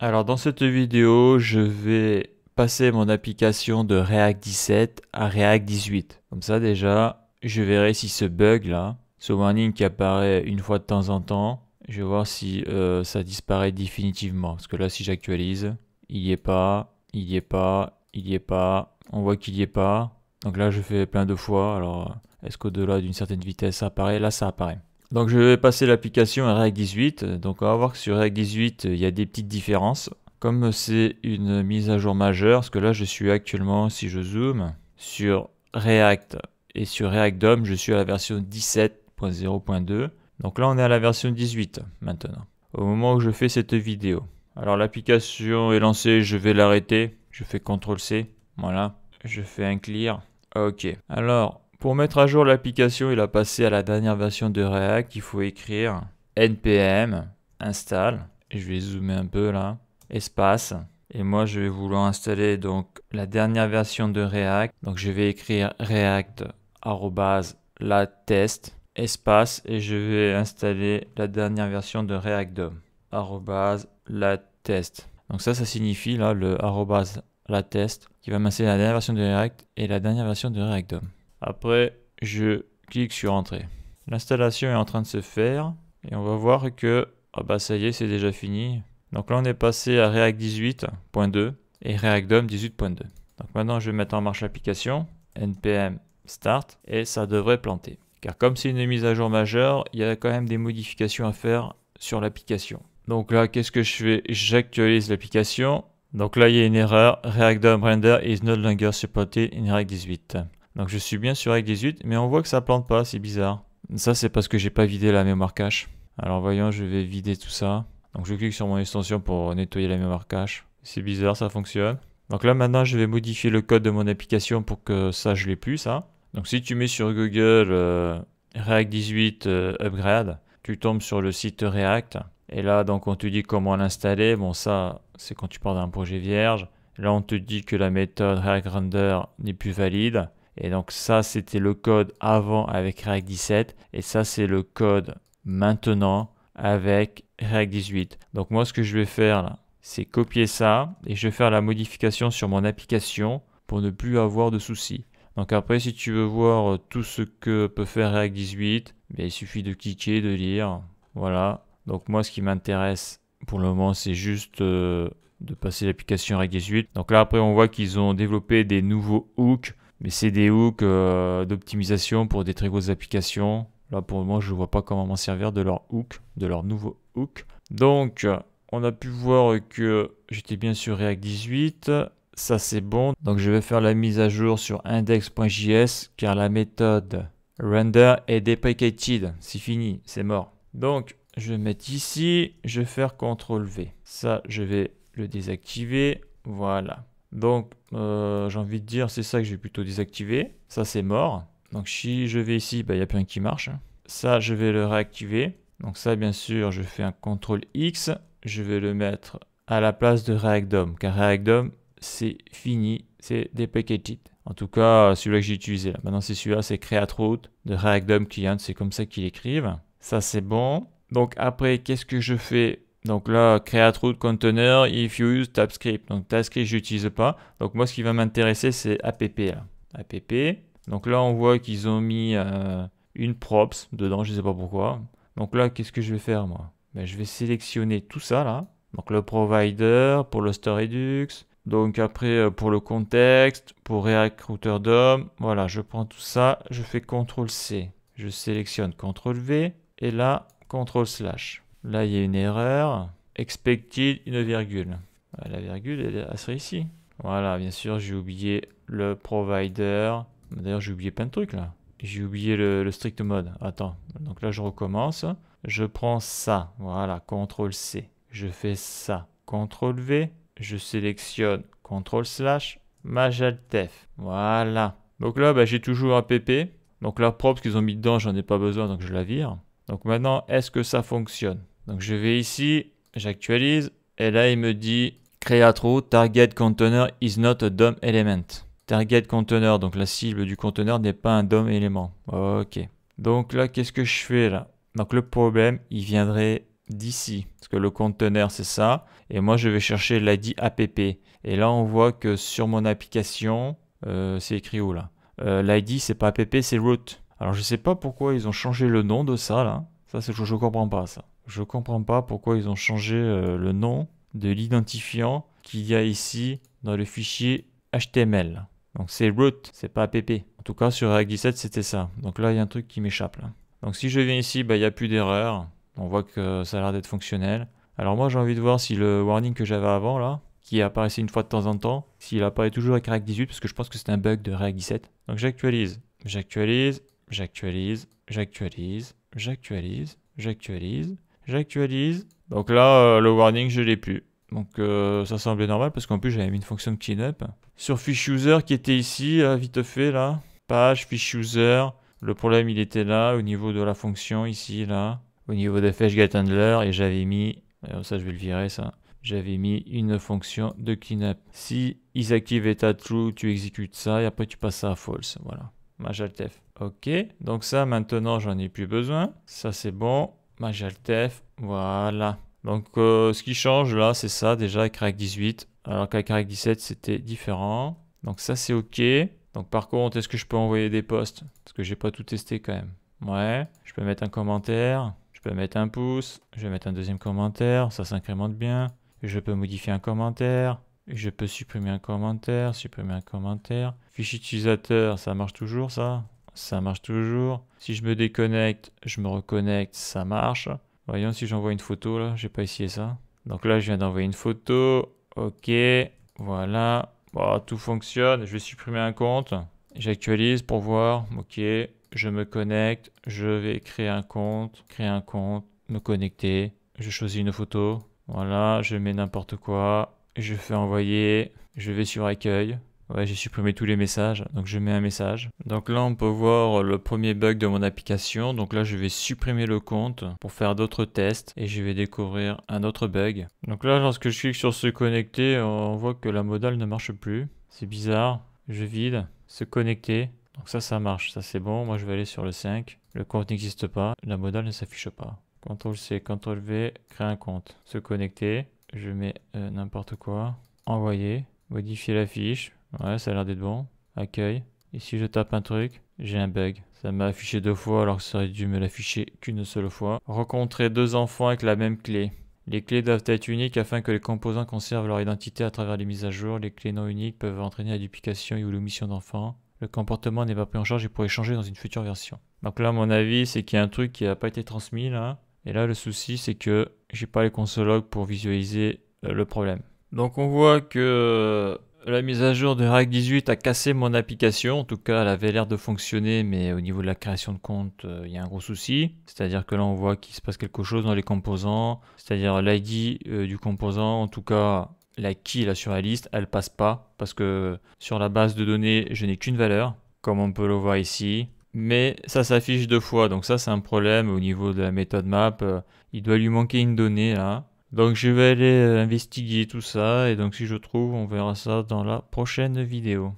Alors dans cette vidéo, je vais passer mon application de React 17 à React 18. Comme ça déjà, je verrai si ce bug là, ce warning qui apparaît une fois de temps en temps, je vais voir si euh, ça disparaît définitivement. Parce que là, si j'actualise, il n'y est pas, il n'y est pas, il n'y est pas. On voit qu'il n'y est pas. Donc là, je fais plein de fois. Alors, est-ce qu'au-delà d'une certaine vitesse, ça apparaît Là, ça apparaît. Donc je vais passer l'application à React 18. Donc on va voir que sur React 18, il y a des petites différences. Comme c'est une mise à jour majeure, parce que là je suis actuellement, si je zoome, sur React et sur React DOM, je suis à la version 17.0.2. Donc là on est à la version 18 maintenant, au moment où je fais cette vidéo. Alors l'application est lancée, je vais l'arrêter. Je fais CTRL-C, voilà. Je fais un clear. Ok. Alors, pour mettre à jour l'application il a passé à la dernière version de React, il faut écrire npm install. Et je vais zoomer un peu là. Espace. Et moi, je vais vouloir installer donc la dernière version de React. Donc, je vais écrire React la test espace et je vais installer la dernière version de React DOM la test. Donc ça, ça signifie là le la test qui va m'installer la dernière version de React et la dernière version de React DOM. Après, je clique sur Entrée. L'installation est en train de se faire. Et on va voir que, ah bah ça y est, c'est déjà fini. Donc là, on est passé à React 18.2 et React DOM 18.2. Donc maintenant, je vais mettre en marche l'application, npm start, et ça devrait planter. Car comme c'est une mise à jour majeure, il y a quand même des modifications à faire sur l'application. Donc là, qu'est-ce que je fais J'actualise l'application. Donc là, il y a une erreur. React DOM render is no longer supported in React 18. Donc je suis bien sur React 18 mais on voit que ça plante pas, c'est bizarre. Ça c'est parce que j'ai pas vidé la mémoire cache. Alors voyons, je vais vider tout ça. Donc je clique sur mon extension pour nettoyer la mémoire cache. C'est bizarre, ça fonctionne. Donc là maintenant je vais modifier le code de mon application pour que ça je l'ai plus Donc si tu mets sur Google euh, React 18 euh, Upgrade, tu tombes sur le site React. Et là donc on te dit comment l'installer. Bon ça c'est quand tu pars d'un projet vierge. Là on te dit que la méthode React Render n'est plus valide. Et donc ça, c'était le code avant avec React 17. Et ça, c'est le code maintenant avec React 18. Donc moi, ce que je vais faire là, c'est copier ça et je vais faire la modification sur mon application pour ne plus avoir de soucis. Donc après, si tu veux voir tout ce que peut faire React 18, ben, il suffit de cliquer, de lire. Voilà. Donc moi, ce qui m'intéresse pour le moment, c'est juste euh, de passer l'application React 18. Donc là, après, on voit qu'ils ont développé des nouveaux hooks mais c'est des hooks euh, d'optimisation pour des très grosses applications. Là, pour moi, je ne vois pas comment m'en servir de leur hook, de leur nouveau hook. Donc, euh, on a pu voir que j'étais bien sur React 18. Ça, c'est bon. Donc, je vais faire la mise à jour sur index.js car la méthode render est deprecated. C'est fini, c'est mort. Donc, je vais mettre ici, je vais faire CTRL V. Ça, je vais le désactiver. Voilà. Donc, euh, j'ai envie de dire, c'est ça que j'ai plutôt désactivé. Ça, c'est mort. Donc, si je vais ici, il bah, n'y a plus rien qui marche. Ça, je vais le réactiver. Donc ça, bien sûr, je fais un CTRL X. Je vais le mettre à la place de ReactDOM, car ReactDOM, c'est fini, c'est deprecated. En tout cas, celui-là que j'ai utilisé là. Maintenant, c'est celui-là, c'est CreateRoute de ReactDOM Client. C'est comme ça qu'ils écrivent. Ça, c'est bon. Donc après, qu'est-ce que je fais donc là, create root container if you use TypeScript. Donc TypeScript, j'utilise pas. Donc moi, ce qui va m'intéresser, c'est app. App. Donc là, on voit qu'ils ont mis euh, une props dedans, je ne sais pas pourquoi. Donc là, qu'est-ce que je vais faire moi ben, Je vais sélectionner tout ça là. Donc le provider pour le store redux. Donc après, euh, pour le contexte, pour React Router DOM, voilà, je prends tout ça, je fais CTRL-C. Je sélectionne CTRL-V et là, CTRL slash. Là, il y a une erreur. Expected, une virgule. La virgule, elle, serait ici. Voilà, bien sûr, j'ai oublié le provider. D'ailleurs, j'ai oublié plein de trucs là. J'ai oublié le, strict mode. Attends, donc là, je recommence. Je prends ça. Voilà, CTRL-C. Je fais ça. CTRL-V. Je sélectionne CTRL-slash. Majaltef. Voilà. Donc là, bah, j'ai toujours un PP. Donc la propre qu'ils ont mis dedans, j'en ai pas besoin, donc je la vire. Donc maintenant, est-ce que ça fonctionne Donc je vais ici, j'actualise, et là il me dit create target container is not a DOM element. Target container, donc la cible du conteneur n'est pas un DOM élément. Ok. Donc là, qu'est-ce que je fais là Donc le problème, il viendrait d'ici. Parce que le conteneur, c'est ça. Et moi, je vais chercher l'ID app. Et là, on voit que sur mon application, euh, c'est écrit où là euh, L'ID, c'est pas app, c'est root. Alors je sais pas pourquoi ils ont changé le nom de ça là. Ça c'est je, ne comprends pas ça. Je comprends pas pourquoi ils ont changé euh, le nom de l'identifiant qu'il y a ici dans le fichier HTML. Donc c'est root, c'est pas app. En tout cas sur React 17 c'était ça. Donc là il y a un truc qui m'échappe Donc si je viens ici, bah, il n'y a plus d'erreur. On voit que ça a l'air d'être fonctionnel. Alors moi j'ai envie de voir si le warning que j'avais avant là, qui apparaissait une fois de temps en temps, s'il apparaît toujours avec React 18 parce que je pense que c'est un bug de React 17. Donc j'actualise. J'actualise J'actualise, j'actualise, j'actualise, j'actualise, j'actualise. Donc là, euh, le warning, je l'ai plus. Donc euh, ça semblait normal parce qu'en plus j'avais mis une fonction cleanup. Sur fish qui était ici, euh, vite fait là. Page, fish user. Le problème il était là au niveau de la fonction ici là. Au niveau de fetch get et j'avais mis. Ça je vais le virer ça. J'avais mis une fonction de cleanup. Si isActive est à true, tu exécutes ça et après tu passes à false. Voilà. majaltf Ok, donc ça maintenant j'en ai plus besoin. Ça c'est bon. Majaltef, voilà. Donc euh, ce qui change là c'est ça déjà avec React 18. Alors qu'avec React 17 c'était différent. Donc ça c'est ok. Donc par contre est-ce que je peux envoyer des posts Parce que j'ai pas tout testé quand même. Ouais, je peux mettre un commentaire. Je peux mettre un pouce. Je vais mettre un deuxième commentaire. Ça s'incrémente bien. Je peux modifier un commentaire. Je peux supprimer un commentaire, supprimer un commentaire. Fichier utilisateur, ça marche toujours ça ça marche toujours. Si je me déconnecte, je me reconnecte, ça marche. Voyons si j'envoie une photo là, j'ai pas essayé ça. Donc là, je viens d'envoyer une photo. Ok, voilà. Bah, tout fonctionne. Je vais supprimer un compte. J'actualise pour voir. Ok, je me connecte. Je vais créer un compte. Créer un compte. Me connecter. Je choisis une photo. Voilà, je mets n'importe quoi. Je fais envoyer. Je vais sur accueil. Ouais, j'ai supprimé tous les messages, donc je mets un message. Donc là, on peut voir le premier bug de mon application. Donc là, je vais supprimer le compte pour faire d'autres tests et je vais découvrir un autre bug. Donc là, lorsque je clique sur se connecter, on voit que la modal ne marche plus. C'est bizarre. Je vide, se connecter. Donc ça, ça marche, ça c'est bon. Moi, je vais aller sur le 5. Le compte n'existe pas, la modal ne s'affiche pas. CTRL-C, CTRL-V, créer un compte. Se connecter. Je mets euh, n'importe quoi. Envoyer. Modifier la fiche. Ouais, ça a l'air d'être bon. Accueil. Et si je tape un truc, j'ai un bug. Ça m'a affiché deux fois alors que ça aurait dû me l'afficher qu'une seule fois. Rencontrer deux enfants avec la même clé. Les clés doivent être uniques afin que les composants conservent leur identité à travers les mises à jour. Les clés non uniques peuvent entraîner la duplication et ou l'omission d'enfants. Le comportement n'est pas pris en charge et pourrait changer dans une future version. Donc là, mon avis, c'est qu'il y a un truc qui n'a pas été transmis là. Et là, le souci, c'est que j'ai pas les logs pour visualiser euh, le problème. Donc on voit que la mise à jour de RAC 18 a cassé mon application. En tout cas, elle avait l'air de fonctionner, mais au niveau de la création de compte, euh, il y a un gros souci. C'est-à-dire que là, on voit qu'il se passe quelque chose dans les composants. C'est-à-dire l'ID euh, du composant, en tout cas la key là sur la liste, elle passe pas parce que sur la base de données, je n'ai qu'une valeur, comme on peut le voir ici. Mais ça s'affiche deux fois, donc ça c'est un problème au niveau de la méthode map. Euh, il doit lui manquer une donnée là. Donc je vais aller euh, investiguer tout ça et donc si je trouve on verra ça dans la prochaine vidéo.